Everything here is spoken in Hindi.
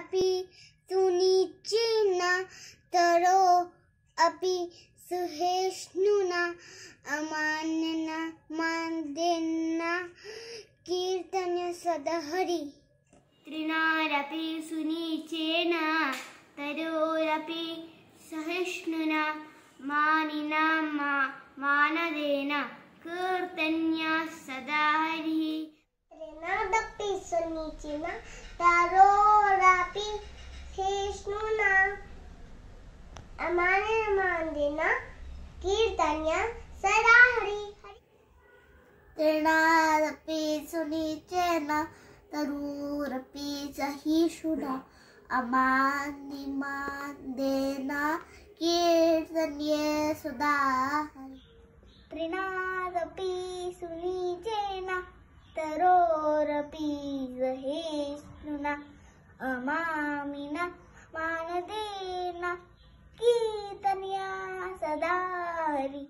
अपि सुनीचिना तरो अपि सुहेष्णुना अमानना मान्देना कीर्तन सदहरि तृणारपि सुनीचेन तरोरपि सहिष्णुना मानिना मा मानदेन कीर्तन्या सदा हरिः तृणादपि सुनीचेन तरो Papi, Heshnuna, Amane Mandina, Kirtanya, Sada Hari. तृणादपि सुनिचेन तरूरपि च हिषुणा अमानिमान्देन कीर्तन्ये सुधा तृणादपि सुनिचेन तरोरपि सहिष्णुना ಅಮಾಮಿನ ಮಾನದೇನ ಕೀರ್ತನೆಯ ಸದಾರಿ